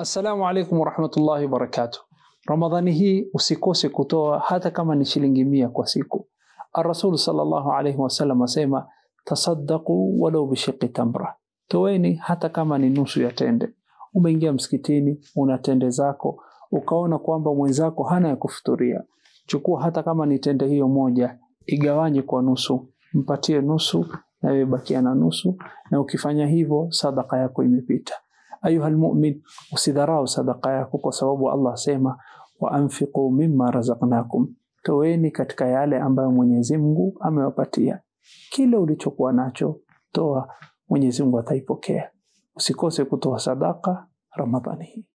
Assalamu alaikum warahmatullahi wabarakatu Ramadhani hii usikose kutoa hata kama ni shilingi mia kwa siku. Ar-Rasul sallallahu alaihi wasallam asema tasaddaqu walau bishiqi tamra, toweni hata kama ni nusu ya tende. Umeingia msikitini una tende zako, ukaona kwamba mwenzako hana ya kufuturia, chukua hata kama ni tende hiyo moja, igawanye kwa nusu, mpatie nusu na wewe bakia na nusu, na ukifanya hivyo sadaka yako imepita ayuha lmumin usidharau sadaka yako, kwa sababu Allah asema waanfiqu mima mimma razaqnakum, toweni katika yale ambayo Mwenyezi Mungu amewapatia. Kile ulichokuwa nacho toa, Mwenyezi Mungu ataipokea. Usikose kutoa sadaka Ramadhani hii.